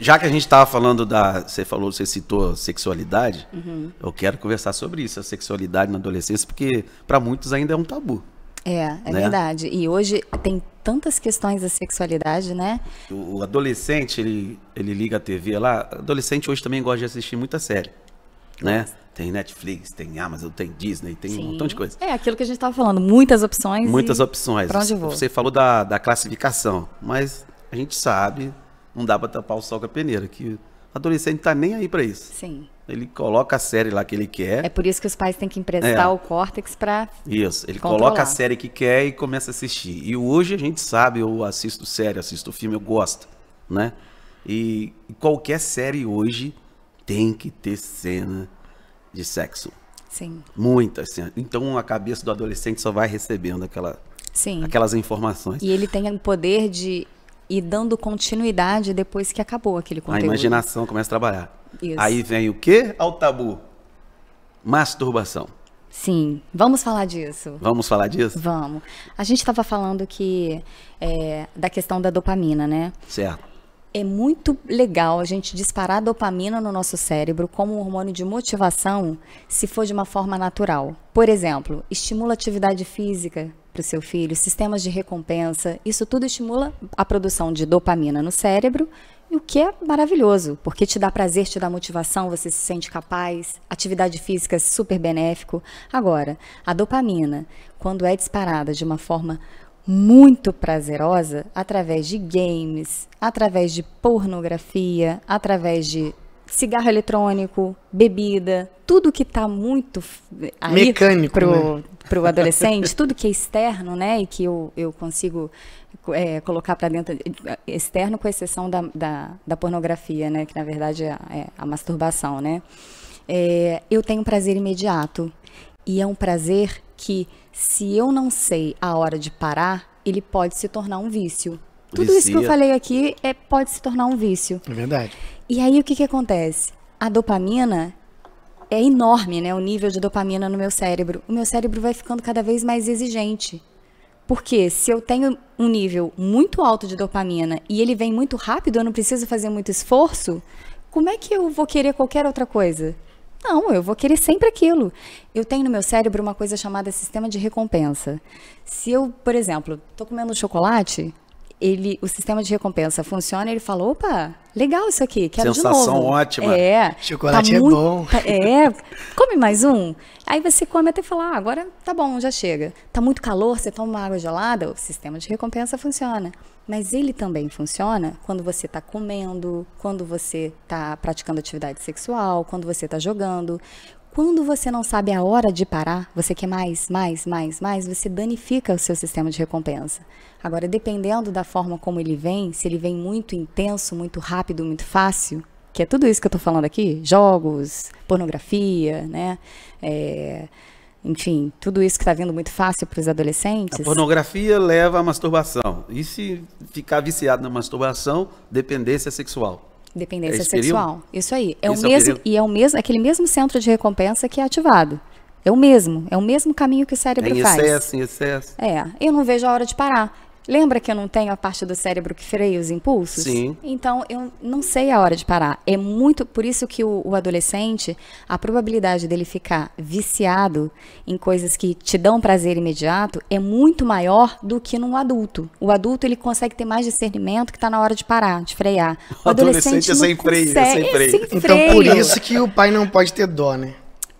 Já que a gente estava falando da. Você falou, você citou sexualidade. Uhum. Eu quero conversar sobre isso, a sexualidade na adolescência, porque para muitos ainda é um tabu. É, é né? verdade. E hoje tem tantas questões da sexualidade, né? O, adolescente, ele, ele liga a TV lá. Adolescente hoje também gosta de assistir muita série, né? Tem Netflix, tem Amazon, tem Disney, tem Sim. um montão de coisa. É, aquilo que a gente estava falando, muitas opções. Muitas opções. Pra onde vou? Você falou da, da classificação, mas a gente sabe, não dá para tapar o sol com a peneira, que o adolescente tá nem aí para isso. Sim. Ele coloca a série lá que ele quer. É por isso que os pais têm que emprestar é. o córtex para Isso, ele controlar. coloca a série que quer e começa a assistir. E hoje a gente sabe, eu assisto série, assisto filme, eu gosto, né? E qualquer série hoje tem que ter cena de sexo. Sim. Muitas cenas. Então a cabeça do adolescente só vai recebendo aquela Sim. aquelas informações. E ele tem o poder de e dando continuidade depois que acabou aquele conteúdo. A imaginação começa a trabalhar. Isso. Aí vem o quê? Ao tabu. Masturbação. Sim, vamos falar disso. Vamos falar disso? Vamos. A gente estava falando que é, da questão da dopamina, né? Certo. É muito legal a gente disparar dopamina no nosso cérebro como um hormônio de motivação, se for de uma forma natural. Por exemplo, estimula atividade física, para o seu filho, sistemas de recompensa, isso tudo estimula a produção de dopamina no cérebro, o que é maravilhoso, porque te dá prazer, te dá motivação, você se sente capaz, atividade física é super benéfico. Agora, a dopamina, quando é disparada de uma forma muito prazerosa através de games, através de pornografia, através de cigarro eletrônico, bebida, tudo que está muito aí mecânico pro, né? adolescente, tudo que é externo, né, e que eu, eu consigo é, colocar para dentro externo, com exceção da, da, da, pornografia, né, que na verdade é, é, a masturbação, né. É, eu tenho um prazer imediato e é um prazer que se eu não sei a hora de parar, ele pode se tornar um vício. Tudo Vicia. isso que eu falei aqui é, pode se tornar um vício. É verdade. E aí o que, que acontece? A dopamina é enorme, né? O nível de dopamina no meu cérebro. O meu cérebro vai ficando cada vez mais exigente. Porque se eu tenho um nível muito alto de dopamina e ele vem muito rápido, eu não preciso fazer muito esforço, como é que eu vou querer qualquer outra coisa? Não, eu vou querer sempre aquilo. Eu tenho no meu cérebro uma coisa chamada sistema de recompensa. Se eu, por exemplo, estou comendo chocolate, ele, o sistema de recompensa funciona, ele falou, opa, legal isso aqui, quero Sensação de novo. Sensação ótima. É. Chocolate tá é muito, bom. Tá, é. Come mais um. Aí você come até falar, ah, agora tá bom, já chega. Tá muito calor, você toma uma água gelada, o sistema de recompensa funciona. Mas ele também funciona quando você está comendo, quando você está praticando atividade sexual, quando você está jogando, quando você não sabe a hora de parar, você quer mais, mais, mais, mais, você danifica o seu sistema de recompensa. Agora, dependendo da forma como ele vem, se ele vem muito intenso, muito rápido, muito fácil, que é tudo isso que eu estou falando aqui, jogos, pornografia, né? É, enfim, tudo isso que está vindo muito fácil para os adolescentes. A pornografia leva à masturbação. E se ficar viciado na masturbação, dependência sexual. Dependência é sexual. Isso aí. É o mesmo é o e é o mesmo, aquele mesmo centro de recompensa que é ativado. É o mesmo, é o mesmo caminho que o cérebro é em faz. Excesso, em excesso. É, eu não vejo a hora de parar. Lembra que eu não tenho a parte do cérebro que freia os impulsos? Sim. Então eu não sei a hora de parar. É muito por isso que o, o adolescente, a probabilidade dele ficar viciado em coisas que te dão prazer imediato é muito maior do que num adulto. O adulto ele consegue ter mais discernimento que está na hora de parar, de frear. O, o adolescente, adolescente é sem freio, é É sem freio. Então por isso que o pai não pode ter dó, né?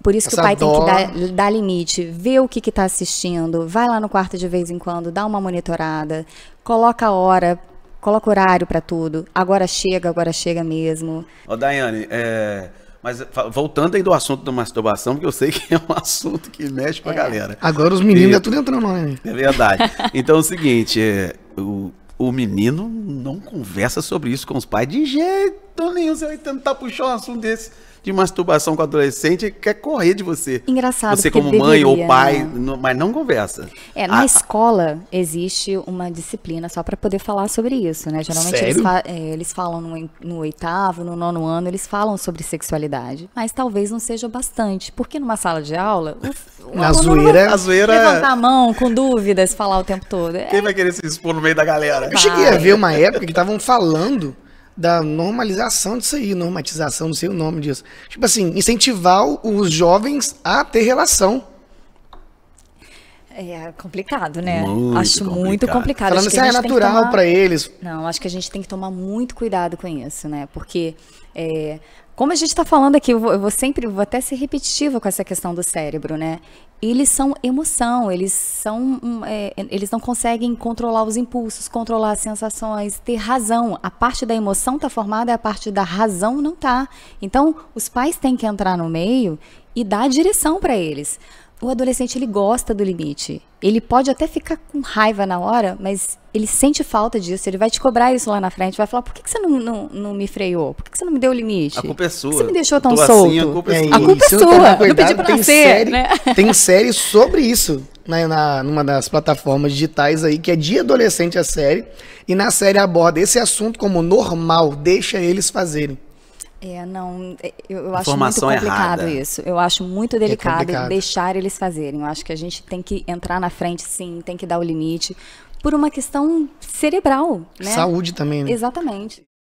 Por isso Essa que o pai tem que dar, dar, limite, ver o que está assistindo, vai lá no quarto de vez em quando, dá uma monitorada, coloca a hora, coloca horário para tudo. Agora chega, agora chega mesmo. Ô, Daiane, é... Mas voltando aí do assunto da masturbação, porque eu sei que é um assunto que mexe com a é. galera. Agora os meninos e, é tudo entrando lá, né? É verdade. então é o seguinte, é, o, o menino não conversa sobre isso com os pais de jeito nenhum. Você vai tentar puxar um assunto desse de masturbação com adolescente quer correr de você. Engraçado. Você como mãe ou pai, né? não, mas não conversa. É, na a, ah, ah. escola existe uma disciplina só para poder falar sobre isso, né? Geralmente eles, fa é, eles, falam no, no, oitavo, no nono ano, eles falam sobre sexualidade, mas talvez não seja bastante, porque numa sala de aula, o, o na zoeira, a zoeira é levantar a mão com dúvidas, falar o tempo todo. É, Quem vai querer se expor no meio da galera? Eu cheguei a ver uma época que estavam falando da normalização disso aí, normatização, não sei o nome disso. Tipo assim, incentivar os jovens a ter relação é complicado, né? Muito acho complicado. muito complicado. Falando se é natural tomar... para eles. Não, acho que a gente tem que tomar muito cuidado com isso, né? Porque é... Como a gente está falando aqui, eu vou, eu vou, sempre, vou até ser repetitiva com essa questão do cérebro, né? Eles são emoção, eles são, é, eles não conseguem controlar os impulsos, controlar as sensações, ter razão. A parte da emoção está formada, a parte da razão não está. Então, os pais têm que entrar no meio e dar direção para eles o adolescente ele gosta do limite. Ele pode até ficar com raiva na hora, mas ele sente falta disso. Ele vai te cobrar isso lá na frente, vai falar: por que, que você não, não, não, me freou? Por que, que, você não me deu o limite? A culpa é sua. Por que você me deixou tão solto? Assim, a culpa é, é, sua. A culpa é sua. Cuidado, não pedi pra tem Série, né? Tem série sobre isso. Na, né, na, numa das plataformas digitais aí, que é de adolescente a série, e na série aborda esse assunto como normal, deixa eles fazerem. É, não, é, eu, eu acho muito complicado errada. isso. Eu acho muito é delicado é deixar eles fazerem. Eu acho que a gente tem que entrar na frente, sim, tem que dar o limite, por uma questão cerebral. Né? Saúde também, né? Exatamente.